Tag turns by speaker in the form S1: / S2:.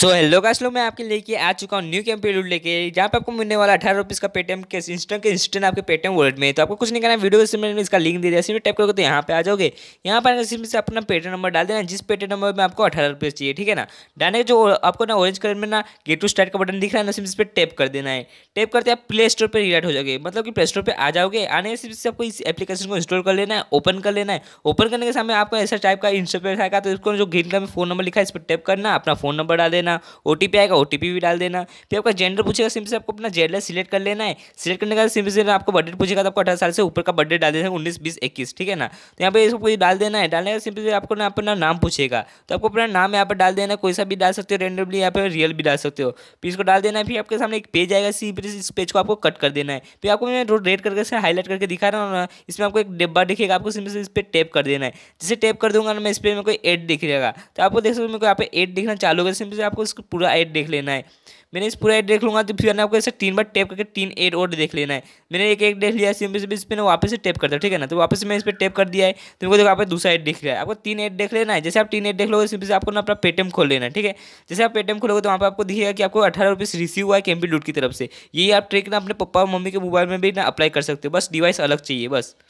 S1: so hello का लोग मैं आपके लेके आ चुका हूँ न्यू कैंपेन लूट लेके जहाँ पे आपको मिलने वाला अठारह रुपीज़ का पेटीएम के इंस्टेंट के इंस्टेंट आपके पेटीएम वॉलेट में तो आपको कुछ नहीं करना है वीडियो में इसका लिंक दे दिया सिर्फ टैप करोगे तो यहाँ पे आ जाओगे यहाँ पर सिर्फ से अपना पेटीएम नंबर डाल देना जिस पेटीएम नंबर में आपको अठारह रुपीज़ चाहिए ठीक है ना डालने जो आपको ना ऑरेंज कलर में ना गेट टू स्टार्ट का बटन दिख रहा है ना सिर्फ इस पर टैप कर देना है टैप करते आप प्ले स्टोर पर रिलेट हो जाओगे मतलब कि प्ले स्टोर पर आ जाओगे आने से आपको इस एप्लीकेशन को इंस्टॉल कर लेना है ओपन कर लेना है ओपन करने के सामने आपको ऐसा टाइप का इंस्टॉल आएगा तो इसको जो ग्रीन का फोन नंबर लिखा है इस पर टैप करना अपना फोन नंबर डाल देना देना ओ आएगा ओ भी डाल देना फिर आपका जेंडर पूछेगा सिम से आपको अपना जेंडर सिलेक्ट कर लेना है सिलेक्ट करने के बाद सिम से आपको बजट पूछेगा तो आपको अठारह साल से ऊपर का बर्थडे डाल देना उन्नीस बीस इक्कीस ठीक है ना तो यहाँ पर इसको कोई डाल देना है डालने का सिंपल आपको ना अपना नाम पूछेगा तो आपको अपना नाम यहाँ पर डाल देना कोई सा भी डाल सकते हो रेंडमली यहाँ पर रियल भी डाल सकते हो फिर इसको डाल देना है फिर आपके सामने एक पेज आएगा सी फिर इस पेज को आपको कट कर देना है फिर आपको मैं रेड करके से हाईलाइट करके दिखा रहा हूँ ना इसमें आपको एक डिब्बा दिखेगा आपको सिम्पल इस पर टेप कर देना है जिसे टेप कर दूंगा ना मैं इस पर मेरे को एड दिख जाएगा तो आपको देख सकते हो मेरे को यहाँ पे एड दिखना चालू होगा सिम्पल से आपको आपको इसको पूरा एड देख लेना है मैंने इस पूरा एड देख लूँगा तो फिर आपको ऐसे तीन बार टैप करके तीन एड और देख लेना है मैंने एक एक देख लिया सिंपल सिंपल इस पर वापस से टैप करता ठीक है ना तो वापस मैं इस पर टैप कर दिया है तो मेरे को देखो आप दूसरा एड देख लिया है आपको तीन एड देख लेना है जैसे आप तीन एड देख लोगे सिंपल से आपको ना अपना पेटीएम खोल लेना है ठीक है जैसे आप पेटीएम खोलोगे तो वहाँ पर आपको दिखेगा कि आपको अठारह रुपये रिसीव हुआ है कैम्पी लूट की तरफ से यही आप ट्रिक ना अपने पप्पा और मम्मी के मोबाइल में भी ना अप्लाई कर सकते हो बस डिवाइस अलग चाहिए बस